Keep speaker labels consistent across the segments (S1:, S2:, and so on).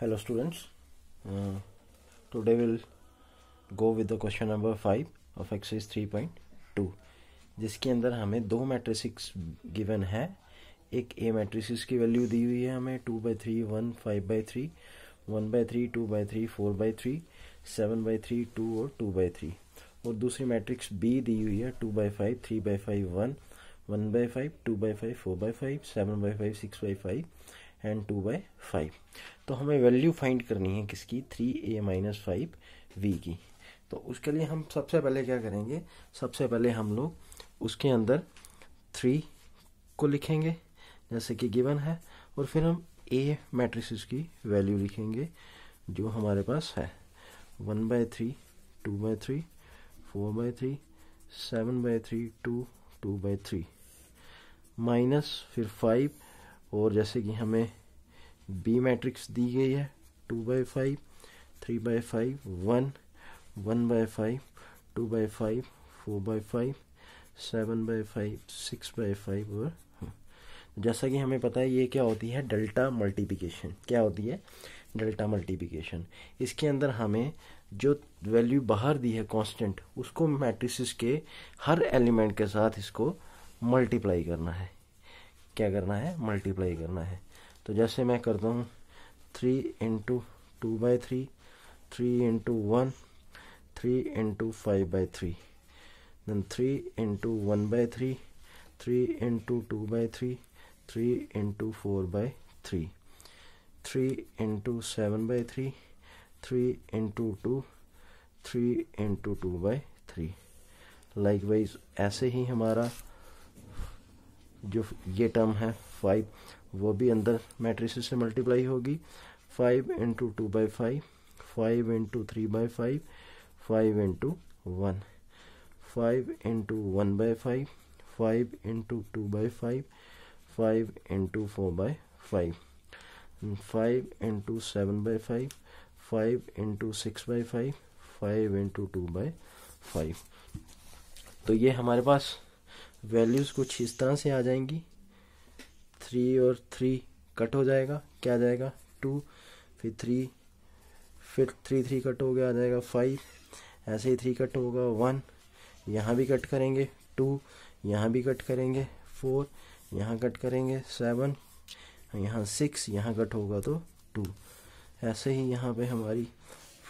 S1: hello students uh, today we'll go with the question number five of exercise 3.2 जिसके अंदर हमें दो matrix given है एक ए मैट्रिक्स की वैल्यू दी हुई है हमें two by three one five by three one by three two by three four by three seven by three two और टू बाई थ्री और दूसरी मैट्रिक्स बी दी हुई है two by five three by five one one by five two by five four by five seven by five six by five and two by five तो हमें value find करनी है किसकी थ्री ए minus five V की तो उसके लिए हम सबसे पहले क्या करेंगे सबसे पहले हम लोग उसके अंदर थ्री को लिखेंगे जैसे कि गिवन है और फिर हम ए मैट्रिक्स की वैल्यू लिखेंगे जो हमारे पास है one by three two by three four by three seven by three two two by three minus फिर फाइव और जैसे कि हमें बी मैट्रिक्स दी गई है two by five three by five one one by five two by five four by five seven by five six by five और जैसा कि हमें पता है ये क्या होती है डेल्टा मल्टीप्लिकेशन क्या होती है डेल्टा मल्टीप्लिकेशन इसके अंदर हमें जो वैल्यू बाहर दी है कांस्टेंट उसको मैट्रिसेस के हर एलिमेंट के साथ इसको मल्टीप्लाई करना है क्या करना है मल्टीप्लाई करना है तो जैसे मैं करता हूँ three into two by three three into one three into five by three then three into one by three three into two by three three into four by three three into seven by three three into two three into two by three likewise ऐसे ही हमारा जो ये term है five वो भी अंदर matrix से मल्टीप्लाई होगी five into two by five five into three by five five into one five into one by five five into two by five five into four by five five into seven by five five into six by five five into two by five तो ये हमारे पास values कुछ इस तरह से आ जाएंगी three और three cut हो जाएगा क्या आ जाएगा टू फिर थ्री फिर थ्री थ्री कट हो गया आ जाएगा फाइव ऐसे ही थ्री कट होगा वन यहाँ भी कट करेंगे टू यहाँ भी कट करेंगे फोर यहाँ कट करेंगे सेवन यहाँ सिक्स यहाँ कट होगा तो टू ऐसे ही यहाँ पे हमारी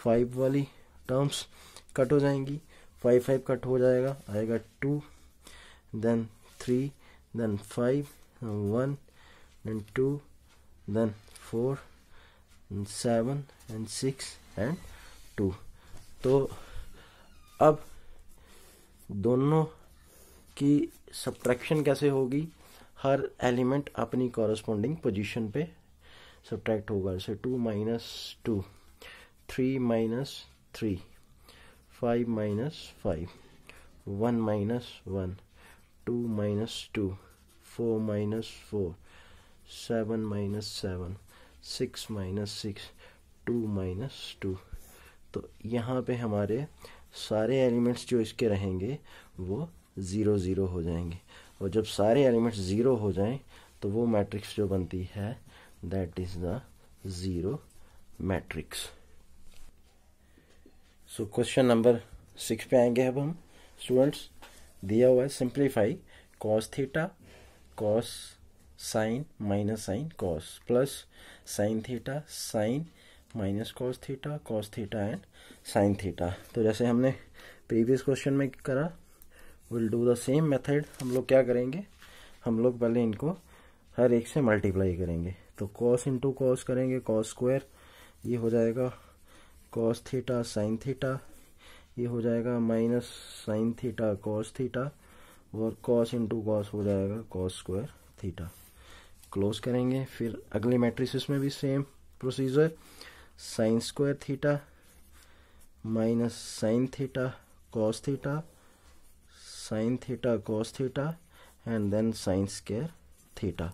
S1: फाइव वाली टर्म्स कट हो जाएंगी फाइव फाइव कट हो जाएगा आएगा two then three then five one and 2 then 4 and 7 and 6 and 2 तो अब दोनों की सब्ट्रैक्शन कैसे होगी हर एलिमेंट अपनी कॉरस्पॉन्डिंग पोजिशन पे सब्ट्रैक्ट होगा जैसे two minus two three minus three five minus five one minus one two minus two four minus four seven minus seven six minus six two minus two तो यहाँ पे हमारे सारे elements जो इसके रहेंगे वो ज़ीरो ज़ीरो हो जाएंगे और जब सारे एलिमेंट्स ज़ीरो हो जाएं तो वो मैट्रिक्स जो बनती है that is the zero matrix so question number six पे आएंगे अब हम स्टूडेंट्स दिया हुआ है simplify cos theta cos sine minus sine cos plus sine theta sine minus cos theta cos theta and sine theta तो जैसे हमने प्रीवियस क्वेश्चन में करा will do the same method हम लोग क्या करेंगे हम लोग पहले इनको हर एक से मल्टीप्लाई करेंगे तो कॉस इंटू कॉस करेंगे कॉस स्क्वायर ये हो जाएगा कॉस थीटा साइन थीटा ये हो जाएगा minus sine theta cos theta और कॉस इंटू कॉस हो जाएगा कॉस स्क्वायर थीटा क्लोज करेंगे फिर अगले मैट्रिसेस में भी same procedure sine square theta minus sine theta cos theta sine theta cos theta and then sine square theta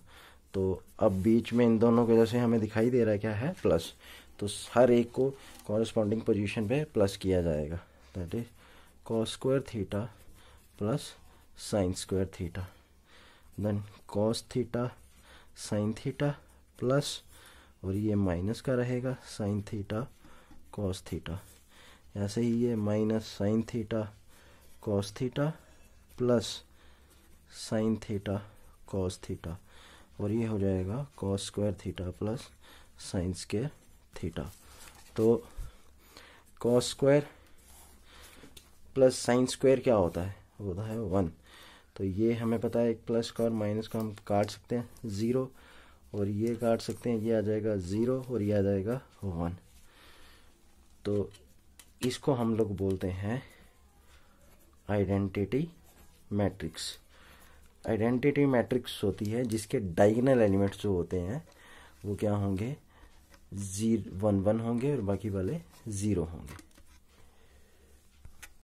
S1: तो अब बीच में इन दोनों के जैसे हमें दिखाई दे रहा है क्या है प्लस तो हर एक को कॉरस्पॉन्डिंग पोजीशन पे प्लस किया जाएगा that is cos square theta plus sine square theta then cos theta sine theta plus और ये माइनस का रहेगा साइन थीटा कॉस थीटा ऐसे ही ये minus sine theta cos theta plus sine theta cos theta और ये हो जाएगा cos square theta plus sine square theta तो cos square plus sine square क्या होता है होता है वन तो ये हमें पता है एक प्लस का और माइनस का हम काट सकते हैं ज़ीरो और ये काट सकते हैं ये आ जाएगा ज़ीरो और ये आ जाएगा वन तो इसको हम लोग बोलते हैं आइडेंटिटी मैट्रिक्स आइडेंटिटी मैट्रिक्स होती है जिसके डाइगनल एलिमेंट्स जो होते हैं वो क्या होंगे जीरो वन वन होंगे और बाकी वाले ज़ीरो होंगे